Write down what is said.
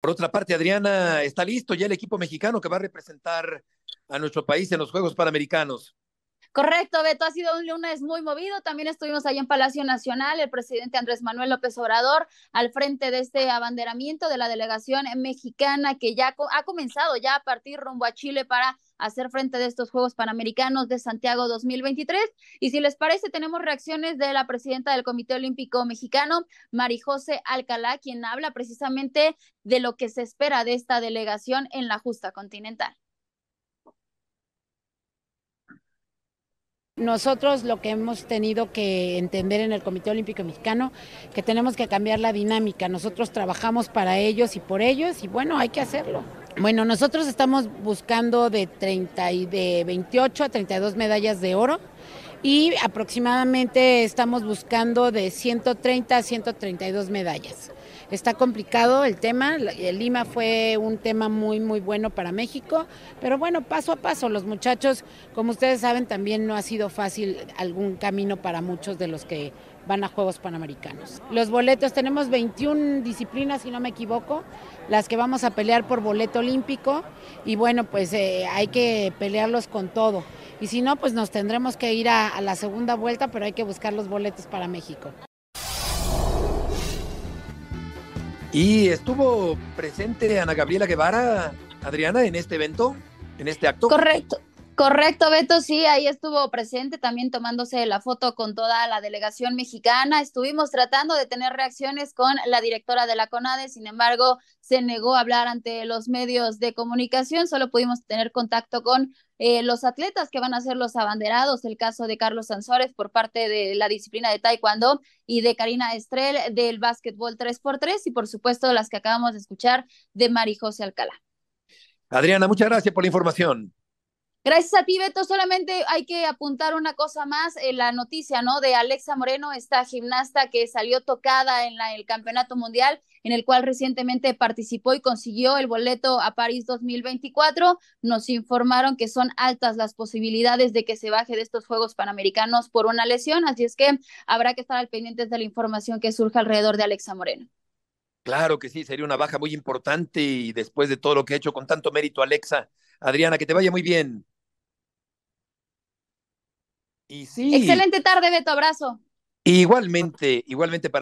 Por otra parte, Adriana, está listo ya el equipo mexicano que va a representar a nuestro país en los Juegos Panamericanos. Correcto, Beto, ha sido un lunes muy movido. También estuvimos ahí en Palacio Nacional, el presidente Andrés Manuel López Obrador al frente de este abanderamiento de la delegación mexicana que ya ha comenzado ya a partir rumbo a Chile para hacer frente de estos Juegos Panamericanos de Santiago 2023. Y si les parece, tenemos reacciones de la presidenta del Comité Olímpico Mexicano, Marijose Alcalá, quien habla precisamente de lo que se espera de esta delegación en la justa continental. Nosotros lo que hemos tenido que entender en el Comité Olímpico Mexicano, que tenemos que cambiar la dinámica. Nosotros trabajamos para ellos y por ellos y bueno, hay que hacerlo. Bueno, nosotros estamos buscando de, 28 a 32 medallas de oro y aproximadamente estamos buscando de 130 a 132 medallas. Está complicado el tema, el Lima fue un tema muy, muy bueno para México, pero bueno, paso a paso, los muchachos, como ustedes saben, también no ha sido fácil algún camino para muchos de los que van a Juegos Panamericanos. Los boletos, tenemos 21 disciplinas, si no me equivoco, las que vamos a pelear por boleto olímpico y bueno, pues eh, hay que pelearlos con todo. Y si no, pues nos tendremos que ir a la segunda vuelta, pero hay que buscar los boletos para México. ¿Y estuvo presente Ana Gabriela Guevara, Adriana, en este evento, en este acto? Correcto. Correcto, Beto, sí, ahí estuvo presente también tomándose la foto con toda la delegación mexicana. Estuvimos tratando de tener reacciones con la directora de la CONADE, sin embargo, se negó a hablar ante los medios de comunicación, solo pudimos tener contacto con eh, los atletas que van a ser los abanderados, el caso de Carlos Sansores por parte de la disciplina de Taekwondo y de Karina Estrel del básquetbol 3x3 y por supuesto las que acabamos de escuchar de Mari Alcalá. Adriana, muchas gracias por la información. Gracias a ti, Beto. Solamente hay que apuntar una cosa más, en eh, la noticia, ¿no? De Alexa Moreno, esta gimnasta que salió tocada en el Campeonato Mundial, en el cual recientemente participó y consiguió el boleto a París 2024. Nos informaron que son altas las posibilidades de que se baje de estos Juegos Panamericanos por una lesión, así es que habrá que estar al pendiente de la información que surja alrededor de Alexa Moreno. Claro que sí, sería una baja muy importante y después de todo lo que ha hecho con tanto mérito Alexa. Adriana, que te vaya muy bien. Excelente tarde, Beto, abrazo. Igualmente, igualmente para.